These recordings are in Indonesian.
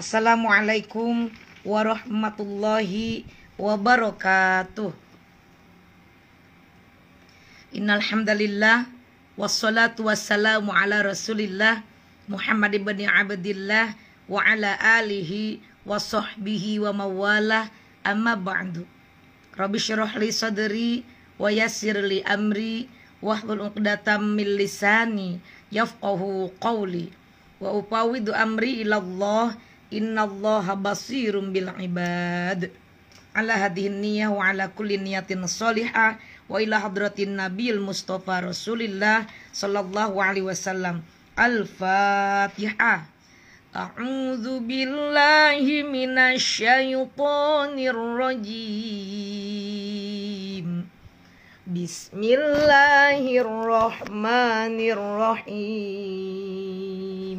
Assalamualaikum warahmatullahi wabarakatuh. Innal hamdalillah wassalatu wassalamu ala Rasulillah Muhammad ibn Abdullah wa ala alihi wa sahbihi wa mawalah amma ba'du. Rabbi syrah li sadri wa yassir li amri wahlul 'uqdatam min lisani yafqahu qawli wa upawidu amri ila Allah إن الله بصير بالعباد على هذه النية وعلى كل نية صالحة وإلى حضرة النبي المصطفى رسول الله صلى الله عليه وسلم الفاتحة أعوذ بالله من الشيطان الرجيم بسم الله الرحمن الرحيم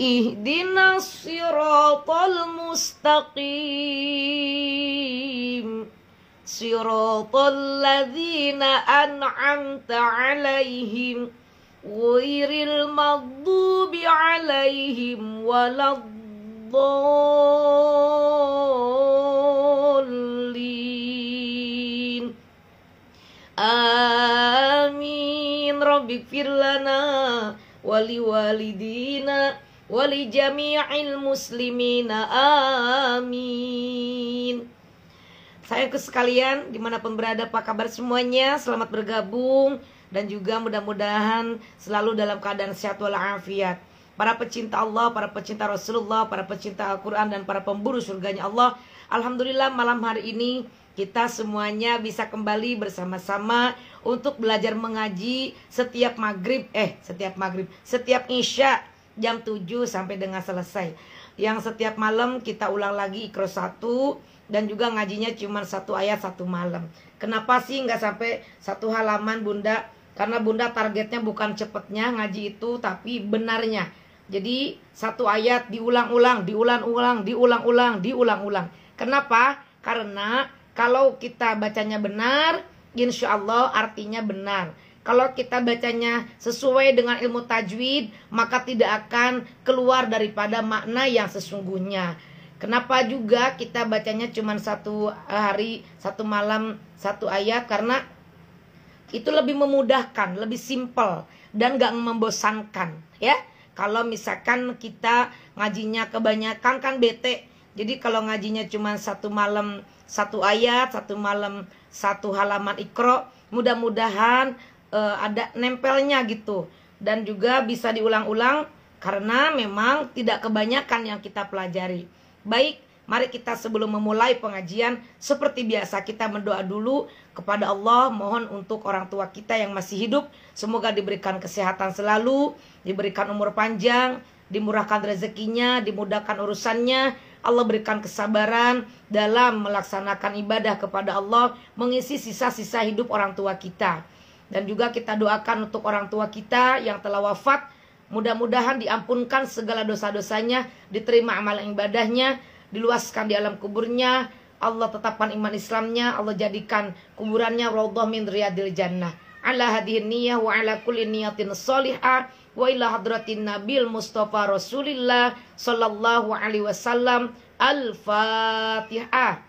اهدنا الصراط المستقيم صراط الذين أنعمت عليهم غير المغضوب عليهم ولا الضالين آمين رب اغفر لنا ولوالدينا Wali walijami'il muslimina amin saya ke sekalian dimanapun berada apa kabar semuanya selamat bergabung dan juga mudah-mudahan selalu dalam keadaan sehat walafiat para pecinta Allah, para pecinta Rasulullah, para pecinta Al-Quran dan para pemburu surganya Allah. Alhamdulillah malam hari ini kita semuanya bisa kembali bersama-sama untuk belajar mengaji setiap maghrib, eh setiap maghrib, setiap isya jam 7 sampai dengan selesai. Yang setiap malam kita ulang lagi ikro 1 dan juga ngajinya cuma satu ayat satu malam. Kenapa sih nggak sampai satu halaman Bunda? Karena Bunda targetnya bukan cepetnya ngaji itu tapi benarnya. Jadi satu ayat diulang-ulang, diulang-ulang, diulang-ulang, diulang-ulang. Kenapa? Karena kalau kita bacanya benar, insya Allah artinya benar. Kalau kita bacanya sesuai dengan ilmu tajwid, maka tidak akan keluar daripada makna yang sesungguhnya. Kenapa juga kita bacanya cuma satu eh, hari, satu malam, satu ayat? Karena itu lebih memudahkan, lebih simple, dan gak membosankan. Ya, kalau misalkan kita ngajinya kebanyakan kan bete. Jadi kalau ngajinya cuma satu malam satu ayat, satu malam satu halaman ikro, mudah-mudahan uh, ada nempelnya gitu dan juga bisa diulang-ulang karena memang tidak kebanyakan yang kita pelajari. Baik, mari kita sebelum memulai pengajian seperti biasa kita mendoa dulu kepada Allah mohon untuk orang tua kita yang masih hidup semoga diberikan kesehatan selalu, diberikan umur panjang, dimurahkan rezekinya, dimudahkan urusannya, Allah berikan kesabaran dalam melaksanakan ibadah kepada Allah, mengisi sisa-sisa hidup orang tua kita. Dan juga kita doakan untuk orang tua kita yang telah wafat. Mudah-mudahan diampunkan segala dosa-dosanya, diterima amal ibadahnya, diluaskan di alam kuburnya. Allah tetapkan iman Islamnya, Allah jadikan kuburannya raudhah min riyadil jannah. Ala hadihin niyah wa ala kulli niyatin salihah wa ila hadratin nabil Mustafa Rasulillah sallallahu alaihi wasallam. Al-Fatihah.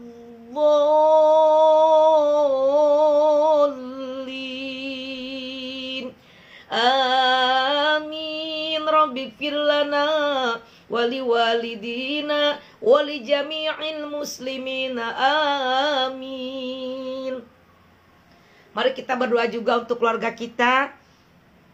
الضالين آمين رب اغفر لنا ولوالدينا ولجميع المسلمين آمين Mari kita berdoa juga untuk keluarga kita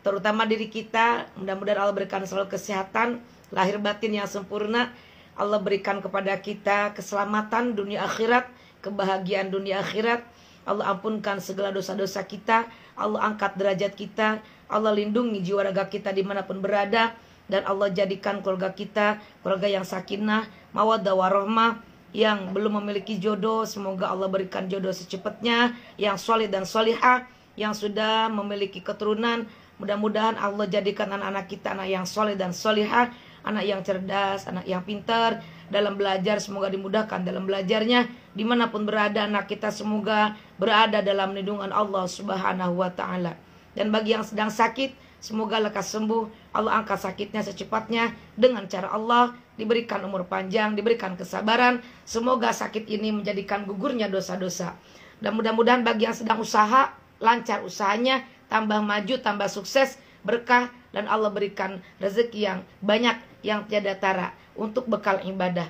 Terutama diri kita Mudah-mudahan Allah berikan selalu kesehatan Lahir batin yang sempurna Allah berikan kepada kita keselamatan dunia akhirat kebahagiaan dunia akhirat. Allah ampunkan segala dosa-dosa kita. Allah angkat derajat kita. Allah lindungi jiwa raga kita dimanapun berada. Dan Allah jadikan keluarga kita, keluarga yang sakinah, mawadah, warohmah, yang belum memiliki jodoh, semoga Allah berikan jodoh secepatnya, yang solid dan solihah, yang sudah memiliki keturunan, mudah-mudahan Allah jadikan anak-anak kita anak yang solid dan solihah, anak yang cerdas, anak yang pintar, dalam belajar semoga dimudahkan dalam belajarnya, dimanapun berada anak kita semoga berada dalam lindungan Allah Subhanahu wa taala. Dan bagi yang sedang sakit, semoga lekas sembuh. Allah angkat sakitnya secepatnya dengan cara Allah diberikan umur panjang, diberikan kesabaran. Semoga sakit ini menjadikan gugurnya dosa-dosa. Dan mudah-mudahan bagi yang sedang usaha lancar usahanya, tambah maju, tambah sukses, berkah dan Allah berikan rezeki yang banyak yang tiada tara untuk bekal ibadah.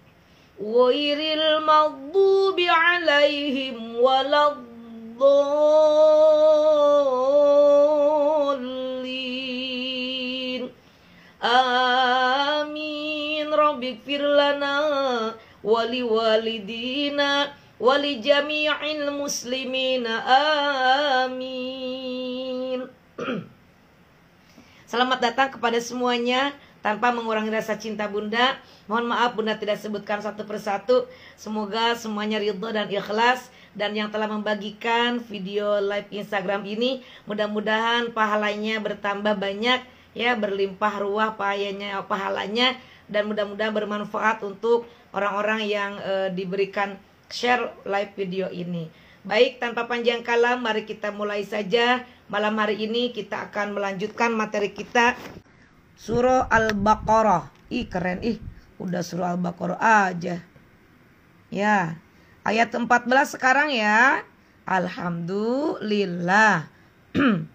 غير المغضوب عليهم ولا الضالين آمين رب اغفر لنا ولوالدينا ولجميع المسلمين آمين Selamat datang kepada semuanya tanpa mengurangi rasa cinta bunda. Mohon maaf bunda tidak sebutkan satu persatu. Semoga semuanya ridho dan ikhlas dan yang telah membagikan video live Instagram ini mudah-mudahan pahalanya bertambah banyak ya berlimpah ruah pahalanya pahalanya dan mudah-mudahan bermanfaat untuk orang-orang yang e, diberikan share live video ini. Baik, tanpa panjang kalam mari kita mulai saja. Malam hari ini kita akan melanjutkan materi kita Surah Al-Baqarah. Ih keren ih. Udah surah Al-Baqarah aja. Ya. Ayat 14 sekarang ya. Alhamdulillah.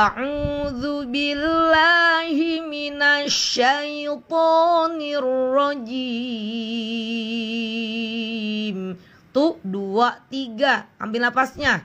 A'udzu billahi minasyaitonir rajim. Tuh, dua, tiga. Ambil napasnya.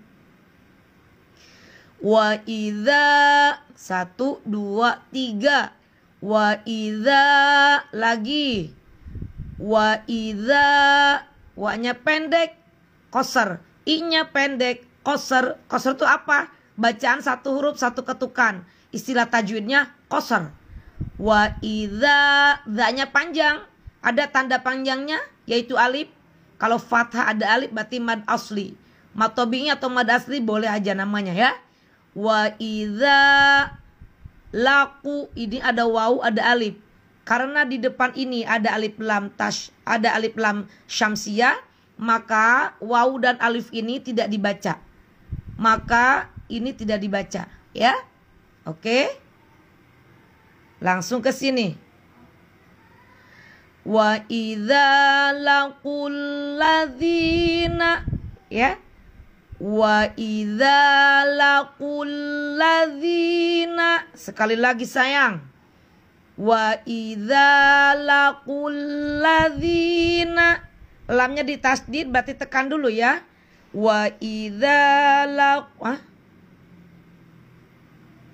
Wa idza satu dua tiga. Wa idza lagi. Wa idza wa pendek koser. I-nya pendek koser. Koser itu apa? Bacaan satu huruf satu ketukan. Istilah tajwidnya koser. Wa idza za-nya panjang. Ada tanda panjangnya yaitu alif. Kalau fathah ada alif berarti mad asli. Matobinya atau mad asli boleh aja namanya ya wa idza laku ini ada wau ada alif karena di depan ini ada alif lam tash ada alif lam syamsia maka wau dan alif ini tidak dibaca maka ini tidak dibaca ya oke langsung ke sini wa idza laqul ladzina ya وَإِذَا لَقُوا الَّذِينَ Sekali lagi sayang. وَإِذَا لَقُوا الَّذِينَ Lamnya di tasdid berarti tekan dulu ya. وَإِذَا لَقُوا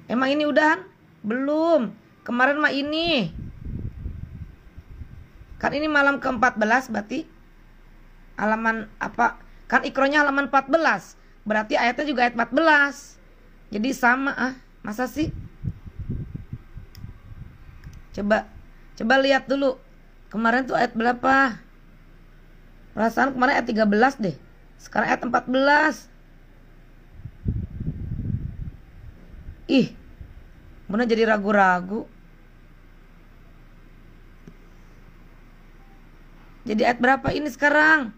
Emang ini udahan? Belum. Kemarin mah ini. Kan ini malam ke-14 berarti Alaman apa? Kan ikronya halaman 14. Berarti ayatnya juga ayat 14. Jadi sama ah, masa sih? Coba coba lihat dulu. Kemarin tuh ayat berapa? Perasaan kemarin ayat 13 deh. Sekarang ayat 14. Ih, mana jadi ragu-ragu? Jadi ayat berapa ini sekarang?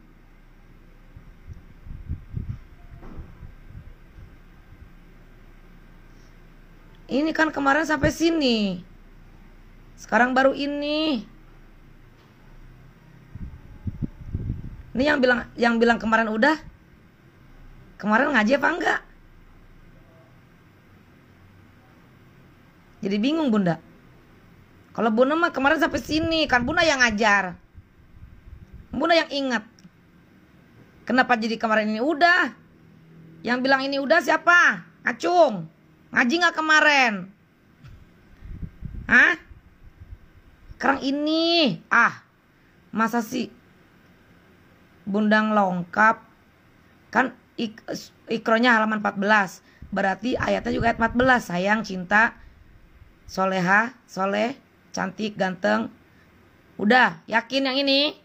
Ini kan kemarin sampai sini. Sekarang baru ini. Ini yang bilang yang bilang kemarin udah kemarin ngaji apa enggak? Jadi bingung Bunda. Kalau Bunda mah kemarin sampai sini, kan Bunda yang ngajar. Bunda yang ingat. Kenapa jadi kemarin ini udah? Yang bilang ini udah siapa? Acung. Ngaji nggak kemarin? Hah? Kerang ini. Ah. Masa sih? Bundang lengkap. Kan ik ikronya halaman 14. Berarti ayatnya juga ayat 14. Sayang, cinta, soleha, soleh, cantik, ganteng. Udah, yakin yang ini?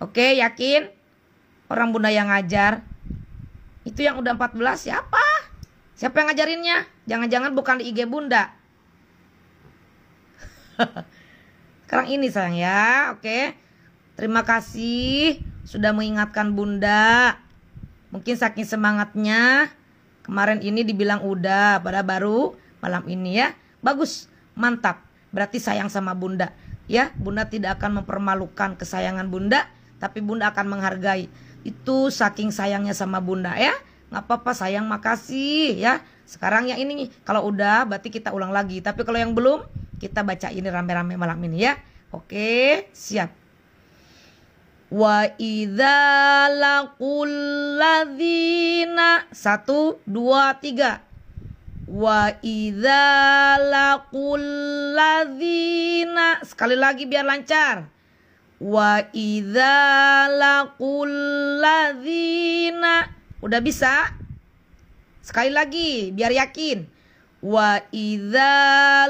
Oke, yakin? Orang bunda yang ngajar. Itu yang udah 14 siapa? Siapa yang ngajarinnya? Jangan-jangan bukan di IG Bunda. Sekarang ini sayang ya, oke. Terima kasih sudah mengingatkan Bunda. Mungkin saking semangatnya kemarin ini dibilang udah, pada baru malam ini ya. Bagus, mantap. Berarti sayang sama Bunda. Ya, Bunda tidak akan mempermalukan kesayangan Bunda, tapi Bunda akan menghargai. Itu saking sayangnya sama Bunda ya nggak apa-apa sayang makasih ya sekarang yang ini kalau udah berarti kita ulang lagi tapi kalau yang belum kita baca ini rame-rame malam ini ya oke siap wa idzalakul satu dua tiga wa idzalakul sekali lagi biar lancar wa idzalakul Udah bisa? Sekali lagi biar yakin. Wa idza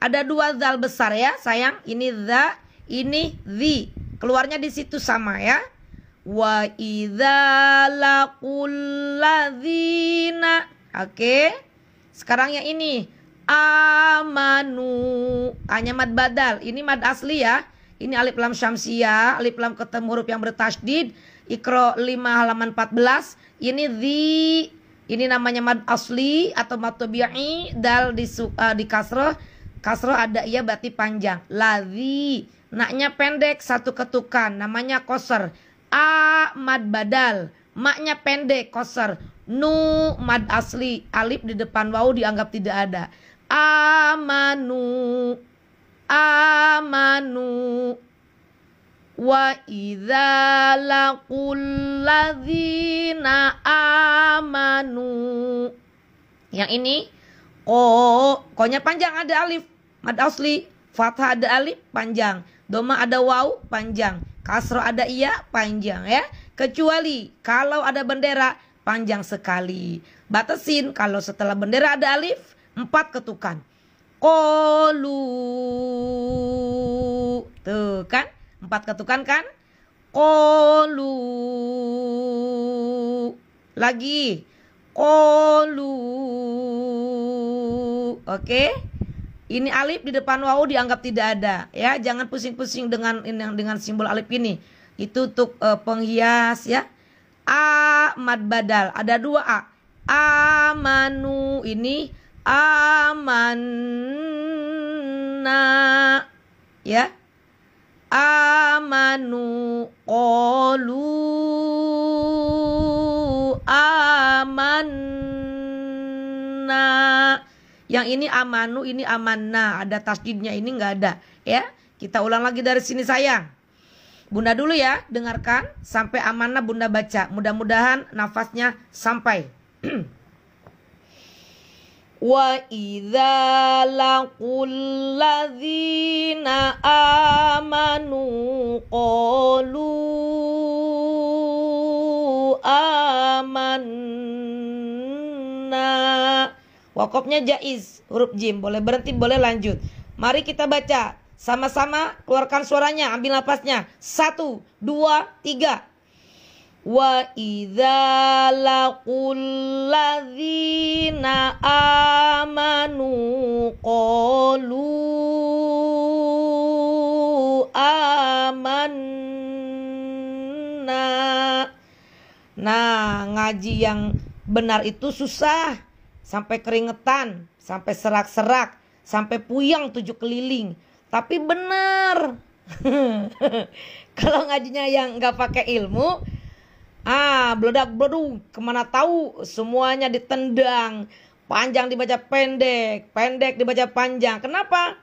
ada dua zal besar ya sayang ini za ini zi keluarnya di situ sama ya wa idzalaqulladzina oke sekarang yang ini amanu hanya mad badal ini mad asli ya ini alif lam syamsia, alif lam ketemu huruf yang bertasdid. Ikro 5 halaman 14. Ini di ini namanya mad asli atau mad ini dal di uh, di kasroh. Kasroh ada ya berarti panjang. Ladhi. Naknya pendek satu ketukan namanya koser. A mad badal. Maknya pendek koser. Nu mad asli. Alif di depan wau dianggap tidak ada. Amanu amanu wa idza laqul ladzina amanu yang ini oh, konya panjang ada alif mad asli fathah ada alif panjang doma ada waw panjang kasro ada iya panjang ya kecuali kalau ada bendera panjang sekali batasin kalau setelah bendera ada alif empat ketukan Kolu Tuh kan Empat ketukan kan Kolu Lagi Kolu Oke Ini alif di depan wau dianggap tidak ada ya jangan pusing-pusing dengan dengan simbol alif ini itu untuk uh, penghias ya A badal ada dua A amanu ini amanna ya amanu qalu amanna yang ini amanu ini amanna ada tasdidnya ini nggak ada ya kita ulang lagi dari sini sayang Bunda dulu ya, dengarkan sampai amanah Bunda baca. Mudah-mudahan nafasnya sampai. وإذا لقوا الذين amanu قالوا amanna Wakopnya jaiz, huruf jim. Boleh berhenti, boleh lanjut. Mari kita baca. Sama-sama keluarkan suaranya, ambil napasnya. Satu, dua, tiga. وإذا لقوا الذين آمنوا قالوا آمنا Nah ngaji yang benar itu susah Sampai keringetan Sampai serak-serak Sampai puyang tujuh keliling Tapi benar Kalau ngajinya yang nggak pakai ilmu Ah, bledak bledu, kemana tahu semuanya ditendang. Panjang dibaca pendek, pendek dibaca panjang. Kenapa?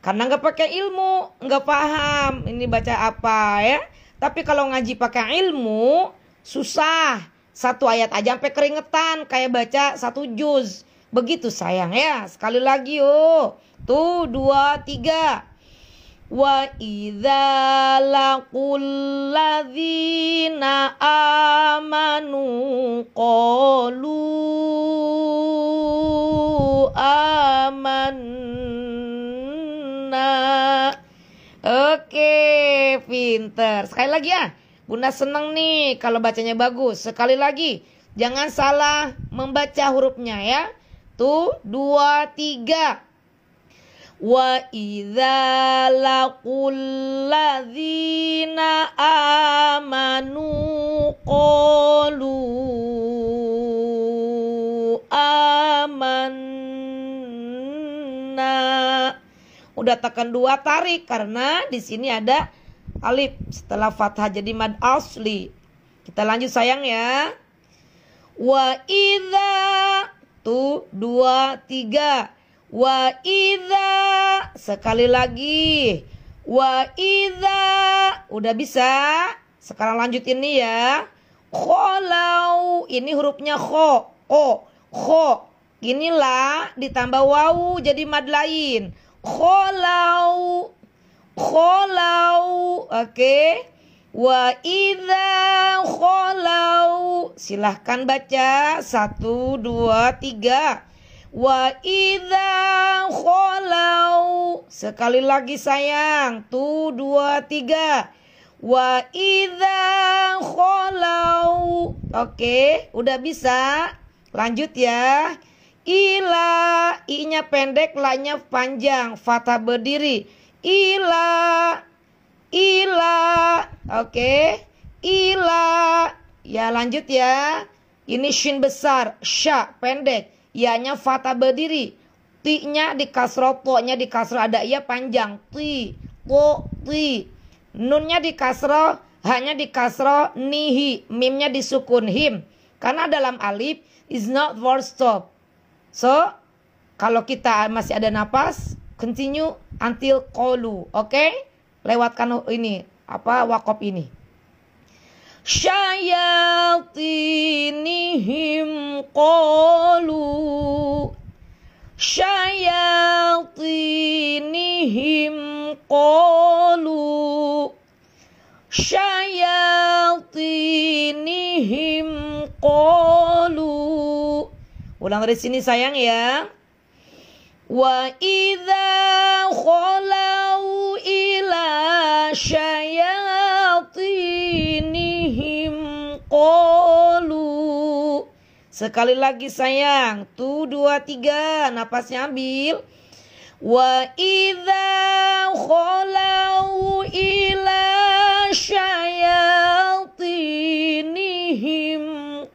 Karena nggak pakai ilmu, nggak paham ini baca apa ya. Tapi kalau ngaji pakai ilmu, susah. Satu ayat aja sampai keringetan, kayak baca satu juz. Begitu sayang ya. Sekali lagi yuk. Oh. Tuh, dua, tiga. وَإِذَا لَقُوا الَّذِينَ آمَنُوا قَالُوا آمَنَّا Oke, pinter. Sekali lagi ya. Bunda seneng nih kalau bacanya bagus. Sekali lagi, jangan salah membaca hurufnya ya. Tuh, dua, tiga. وإذا لقوا الذين آمنوا قالوا آمنا Udah tekan dua tarik karena di sini ada alif setelah fathah jadi mad asli. Kita lanjut sayang ya. Wa idza tuh dua tiga Wa idha sekali lagi. Wa idha udah bisa? Sekarang lanjut ini ya. Kholau ini hurufnya kho, o, kho. Inilah ditambah wau jadi mad lain. Kholau kholau oke okay. wa idha kholau silahkan baca satu dua tiga Wa idha kholau. Sekali lagi sayang. Tu dua tiga. Wa idha kholau. Oke, udah bisa. Lanjut ya. Ila, i-nya pendek, la-nya panjang, fata berdiri. Ila, ila, oke, ila. Ya lanjut ya. Ini shin besar, sya pendek. Ianya fata berdiri. Ti-nya di kasro, to di kasro, ada ia panjang. Ti, to, ti. Nunnya di kasro, hanya di kasro, nihi. Mimnya disukun, him. Karena dalam alif, is not word stop. So, kalau kita masih ada napas, continue until kolu. Oke? Okay? Lewatkan ini, apa, wakop ini. Shayatinihim qalu Shayatinihim qalu Shayatinihim qalu ulang dari sini sayang ya wa idza khalau ila Shayatin bihim qalu Sekali lagi sayang tu dua tiga Napasnya ambil Wa idha kholau ila syayatinihim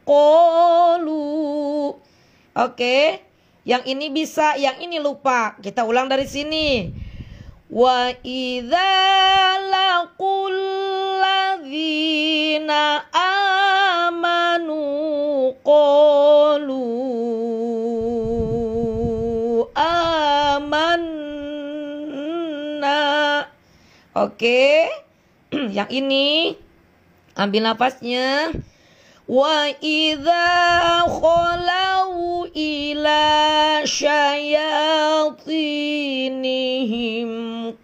qalu Oke okay. Yang ini bisa, yang ini lupa Kita ulang dari sini وإذا لقوا الذين آمنوا قالوا آمنا Oke, yang ini ambil nafasnya. وَإِذَا خَلَوْا إِلَى شَيَاطِينِهِمْ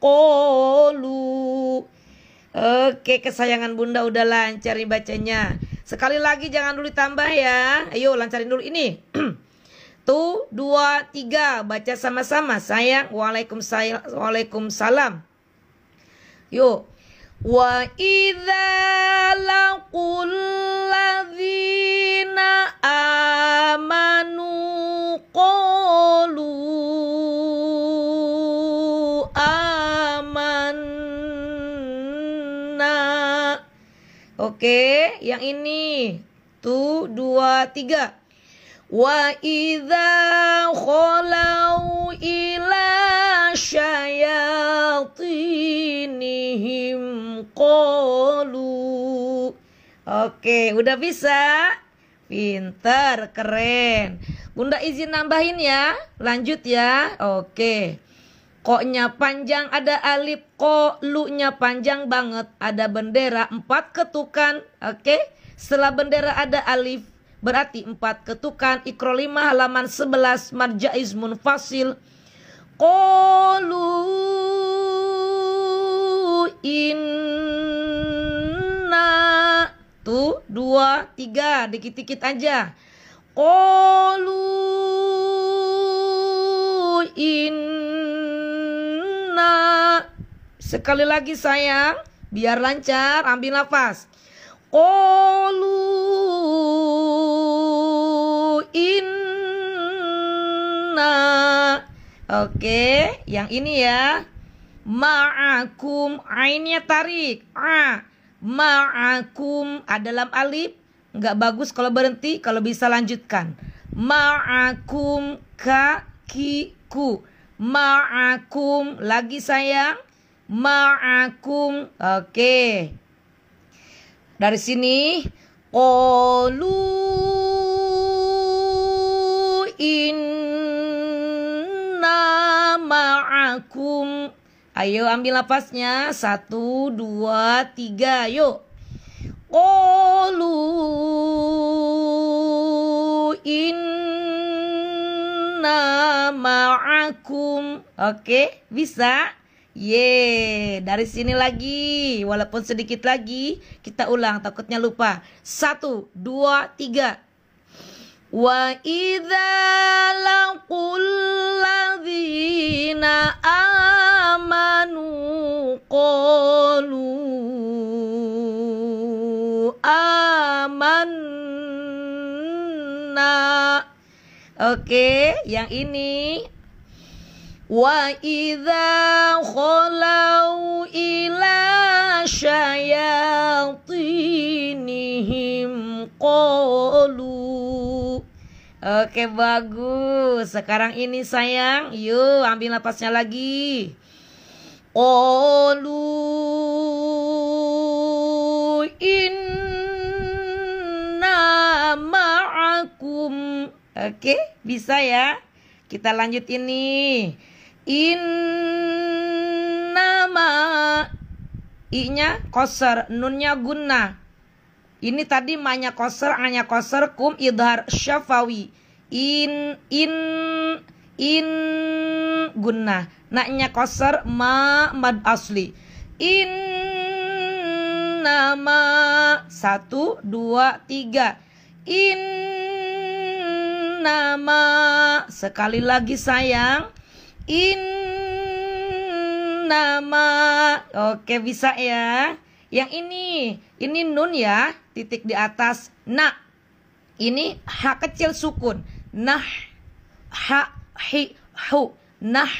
قَالُوا Oke kesayangan bunda udah lancar nih bacanya Sekali lagi jangan dulu ditambah ya Ayo lancarin dulu ini Tuh, dua, tiga Baca sama-sama sayang Waalaikumsalam Yuk وإذا لقوا الذين آمنوا قالوا آمنا Oke, okay, yang ini tuh dua tiga. وإذا خلوا إلى شياطينهم قالوا Oke, udah bisa? Pinter, keren. Bunda izin nambahin ya. Lanjut ya. Oke. Koknya panjang ada alif ko, lu-nya panjang banget. Ada bendera empat ketukan. Oke. Setelah bendera ada alif berarti empat ketukan ikro lima halaman sebelas marjaiz munfasil qalu inna tuh dua tiga dikit-dikit aja qalu inna sekali lagi sayang biar lancar ambil nafas Qalu inna Oke, yang ini ya. Ma'akum ainnya tarik. A. Ma'akum ada alif. nggak bagus kalau berhenti, kalau bisa lanjutkan. Ma'akum kakiku. Ma'akum lagi sayang. Ma'akum. Oke. Dari sini qulu inna ma'akum Ayo ambil lapasnya Satu, dua, tiga, yuk qulu inna ma'akum Oke, bisa? Ye, dari sini lagi, walaupun sedikit lagi, kita ulang takutnya lupa. Satu, dua, tiga. Wa idza laqul ladzina amanu qalu amanna. Oke, yang ini وإذا خلوا إلى syayatinihim qalu Oke bagus Sekarang ini sayang Yuk ambil napasnya lagi Qalu Inna ma'akum Oke bisa ya Kita lanjut ini Innama I-nya koser, nunnya guna. Ini tadi manya koser, anya koser, kum idhar syafawi. In, in, in guna. Naknya koser, ma, mad asli. In nama satu dua tiga in nama sekali lagi sayang Innama. Oke, bisa ya. Yang ini, ini nun ya, titik di atas. Nah, ini h kecil sukun. Nah, ha, hi, hu. Nah,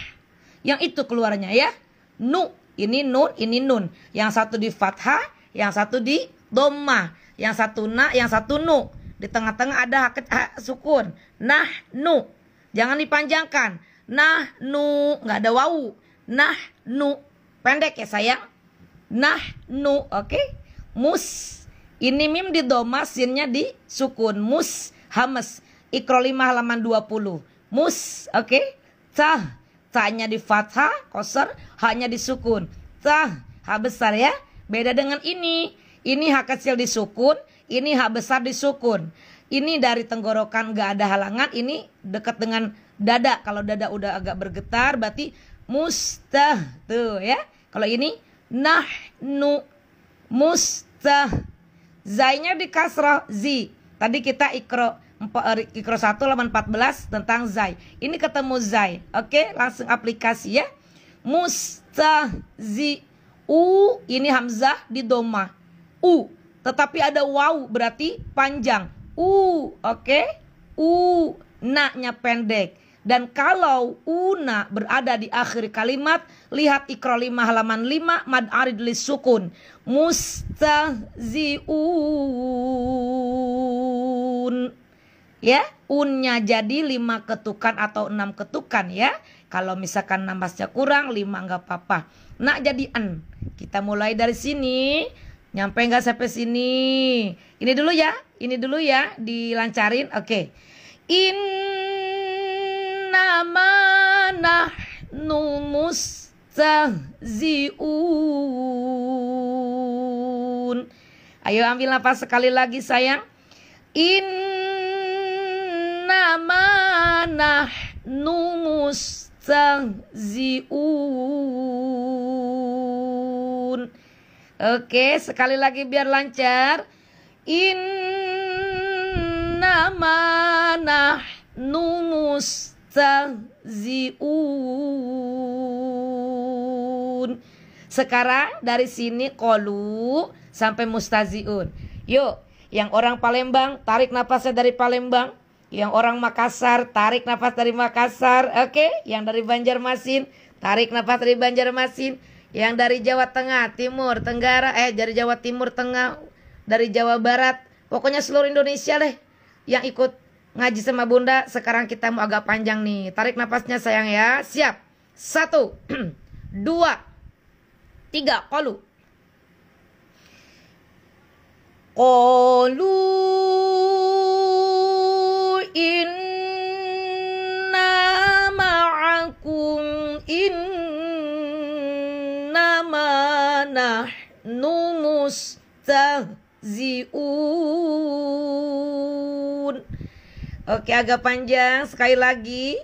yang itu keluarnya ya. Nu, ini nun, ini nun. Yang satu di fathah, yang satu di domah. Yang satu na, yang satu nu. Di tengah-tengah ada hak, hak sukun. Nah, nu. Jangan dipanjangkan. Nah nu nggak ada wau. Nah nu pendek ya sayang. Nah nu oke. Okay? Mus ini mim di doma sinnya di sukun mus hames ikro lima halaman 20 mus oke okay? tah tanya di fathah koser hanya di sukun tah h besar ya beda dengan ini ini h kecil di sukun ini h besar di sukun ini dari tenggorokan gak ada halangan ini dekat dengan dada. Kalau dada udah agak bergetar berarti mustah tuh ya. Kalau ini nahnu mustah. Zainya di kasroh zi. Tadi kita ikro er, ikro 1 laman 14 tentang zai. Ini ketemu zai. Oke, langsung aplikasi ya. mustah zi U ini hamzah di doma. U. Tetapi ada wau berarti panjang. U, oke? U naknya pendek. Dan kalau una berada di akhir kalimat, lihat ikro 5 halaman 5 mad arid li sukun. Mustaziun. Ya, unnya jadi 5 ketukan atau 6 ketukan ya. Kalau misalkan nambahnya kurang 5 nggak apa-apa. Nah, jadi en. Kita mulai dari sini. Nyampe nggak sampai sini? Ini dulu ya, ini dulu ya dilancarin. Oke. Okay. In innama Ayo ambil nafas sekali lagi sayang Innama nahnu mustahzi'un Oke sekali lagi biar lancar Inna manah mustahzi'un mustaziun. Sekarang dari sini kolu sampai mustaziun. Yuk, yang orang Palembang tarik nafasnya dari Palembang. Yang orang Makassar tarik nafas dari Makassar. Oke, okay? yang dari Banjarmasin tarik nafas dari Banjarmasin. Yang dari Jawa Tengah, Timur, Tenggara, eh dari Jawa Timur, Tengah, dari Jawa Barat. Pokoknya seluruh Indonesia deh yang ikut ngaji sama bunda sekarang kita mau agak panjang nih tarik nafasnya sayang ya siap satu dua tiga kolu kolu inna ma'akum inna ma nahnu mustahzi'un Oke, agak panjang. Sekali lagi,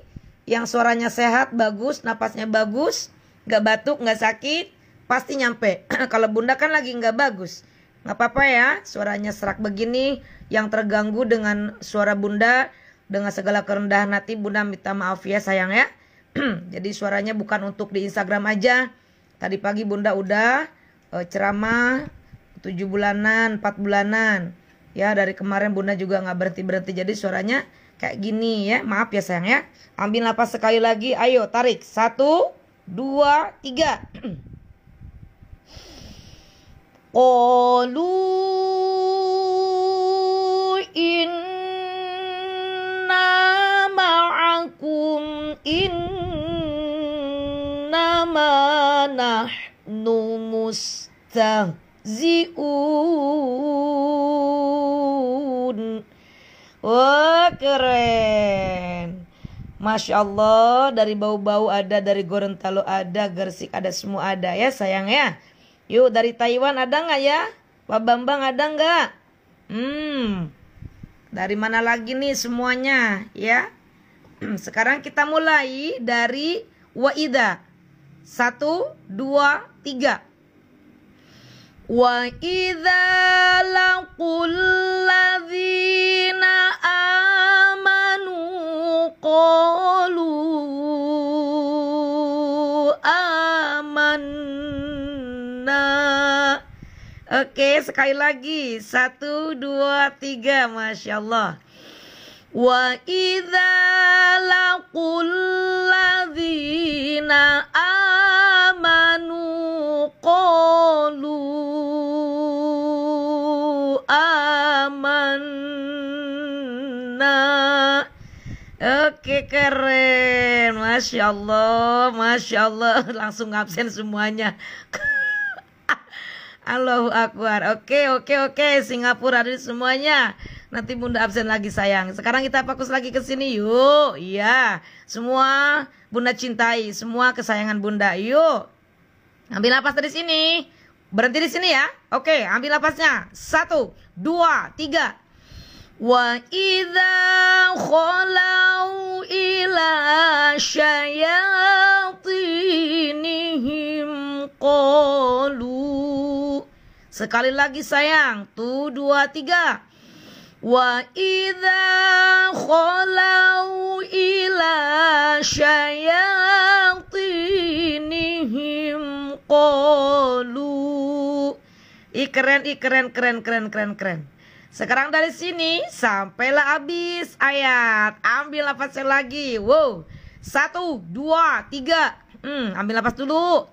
yang suaranya sehat, bagus, napasnya bagus, nggak batuk, nggak sakit, pasti nyampe. Kalau bunda kan lagi nggak bagus. Nggak apa-apa ya, suaranya serak begini, yang terganggu dengan suara bunda, dengan segala kerendahan hati, bunda minta maaf ya sayang ya. Jadi suaranya bukan untuk di Instagram aja. Tadi pagi bunda udah e, ceramah 7 bulanan, 4 bulanan ya dari kemarin bunda juga nggak berhenti berhenti jadi suaranya kayak gini ya maaf ya sayang ya ambil napas sekali lagi ayo tarik satu dua tiga Qalu inna ma'akum inna nahnu mustah ziun wah keren Masya Allah dari bau-bau ada dari Gorontalo ada Gersik ada semua ada ya sayang ya yuk dari Taiwan ada nggak ya Pak Bambang ada nggak hmm dari mana lagi nih semuanya ya hmm, sekarang kita mulai dari waida satu dua tiga وَإِذَا لَقُوا الَّذِينَ آمَنُوا قَالُوا آمَنَّا Oke, sekali lagi. Satu, dua, tiga. Masya Allah. وَإِذَا لَقُوا الَّذِينَ آمَنُوا Oke keren Masya Allah Masya Allah Langsung absen semuanya Halo Akbar Oke oke oke Singapura ada semuanya Nanti bunda absen lagi sayang Sekarang kita fokus lagi ke sini yuk Iya Semua bunda cintai Semua kesayangan bunda Yuk Ambil nafas dari sini Berhenti di sini ya Oke ambil nafasnya Satu Dua Tiga Wa idha khalaq. إلى syayatinihim qalu Sekali lagi sayang Tuh dua tiga Wa idha khalau ila syayatinihim qalu Ih keren, ih keren, keren, keren, keren, keren sekarang dari sini sampailah habis ayat. Ambil nafasnya lagi. Wow. Satu, dua, tiga. Hmm, ambil nafas dulu.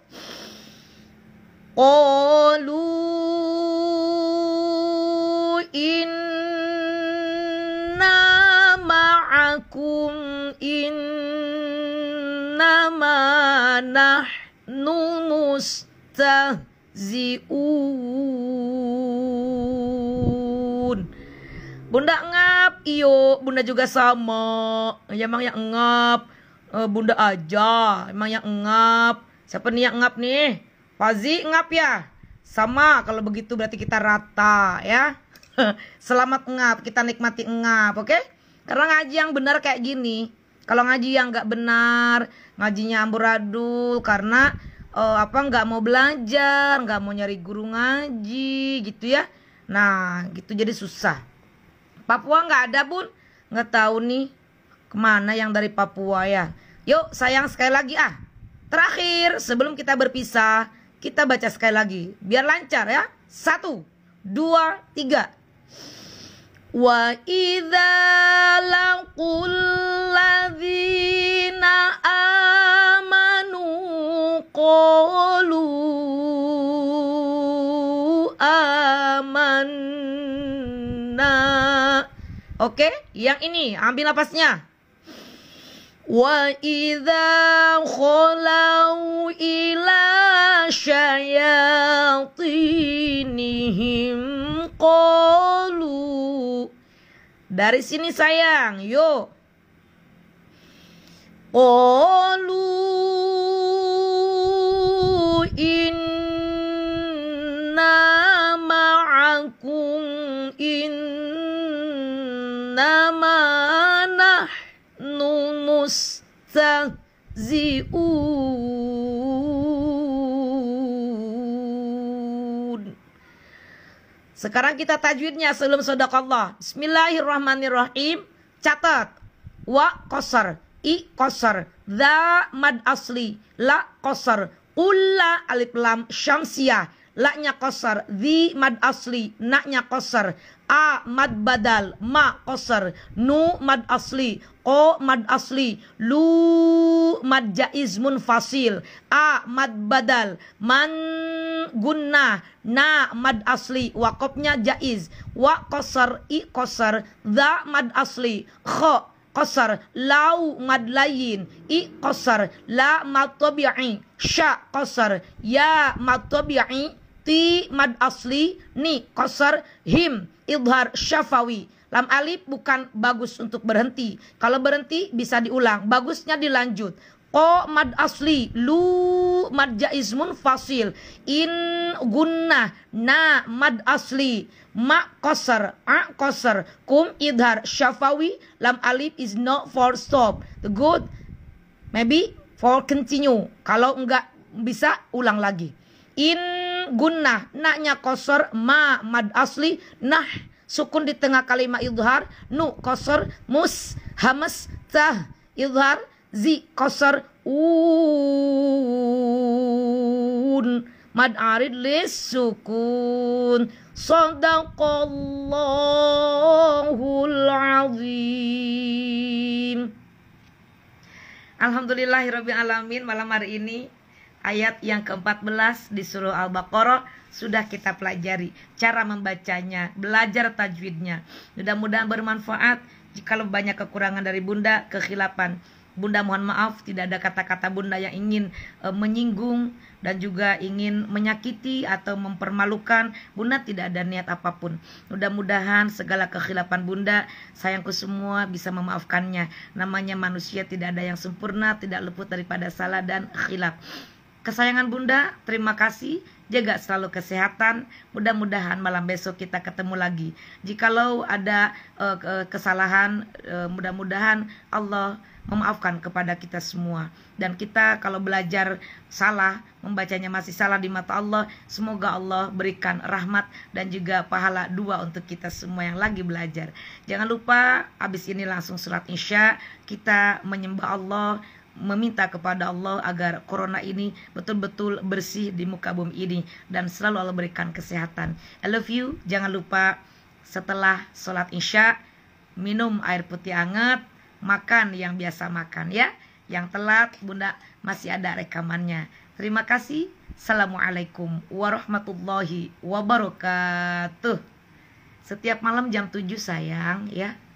Olu inna ma'akum innama nahnu Bunda ngap, iyo, Bunda juga sama. Ya emang yang ngap, uh, Bunda aja, emang yang ngap. Siapa nih yang ngap nih? Fazi ngap ya? Sama, kalau begitu berarti kita rata ya. Selamat ngap, kita nikmati ngap, oke? Okay? Karena ngaji yang benar kayak gini. Kalau ngaji yang nggak benar, ngajinya amburadul karena uh, apa nggak mau belajar, nggak mau nyari guru ngaji gitu ya. Nah, gitu jadi susah. Papua nggak ada bun nggak tahu nih kemana yang dari Papua ya yuk sayang sekali lagi ah terakhir sebelum kita berpisah kita baca sekali lagi biar lancar ya satu dua tiga wa idza laqul ladzina amanu qalu amanu Oke, yang ini ambil napasnya. Wa idza khalau ila syayatinihim qalu Dari sini sayang, yuk. Qalu inna ma'akum inna Sekarang kita tajwidnya sebelum Allah. Bismillahirrahmanirrahim. Catat. Wa kosar. I kosar. Dha mad asli. La kosar. Ulla alif lam syamsiyah laknya kosar, di mad asli, naknya kosar, a mad badal, ma kosar, nu mad asli, o mad asli, lu mad jaiz munfasil, a mad badal, man guna, na mad asli, wakopnya jaiz, wa kosar, i kosar, da mad asli, kho kosar lau mad lain i kosar la mad tobi'i, sha kosar ya mad tobi'i, ti mad asli ni koser him idhar syafawi Lam alif bukan bagus untuk berhenti. Kalau berhenti bisa diulang. Bagusnya dilanjut. Ko mad asli lu mad jaizmun fasil in gunnah na mad asli ma koser a koser kum idhar syafawi lam alif is not for stop the good maybe for continue kalau enggak bisa ulang lagi in gunnah naknya kosor ma mad asli nah sukun di tengah kalimat idhar nu kosor mus hamas tah idhar zi kosor un mad arid lis sukun sadaqallahul azim Alhamdulillahirabbil alamin malam hari ini ayat yang ke-14 di surah Al-Baqarah sudah kita pelajari cara membacanya, belajar tajwidnya. Mudah-mudahan bermanfaat. Jika banyak kekurangan dari Bunda, kekhilafan. Bunda mohon maaf tidak ada kata-kata Bunda yang ingin e, menyinggung dan juga ingin menyakiti atau mempermalukan. Bunda tidak ada niat apapun. Mudah-mudahan segala kekhilafan Bunda sayangku semua bisa memaafkannya. Namanya manusia tidak ada yang sempurna, tidak luput daripada salah dan khilaf. Kesayangan Bunda, terima kasih. Jaga selalu kesehatan. Mudah-mudahan malam besok kita ketemu lagi. Jikalau ada uh, kesalahan, uh, mudah-mudahan Allah memaafkan kepada kita semua. Dan kita kalau belajar salah, membacanya masih salah di mata Allah, semoga Allah berikan rahmat dan juga pahala dua untuk kita semua yang lagi belajar. Jangan lupa, habis ini langsung surat isya, kita menyembah Allah, meminta kepada Allah agar corona ini betul-betul bersih di muka bumi ini dan selalu Allah berikan kesehatan. I love you. Jangan lupa setelah sholat isya minum air putih hangat, makan yang biasa makan ya. Yang telat Bunda masih ada rekamannya. Terima kasih. Assalamualaikum warahmatullahi wabarakatuh. Setiap malam jam 7 sayang ya.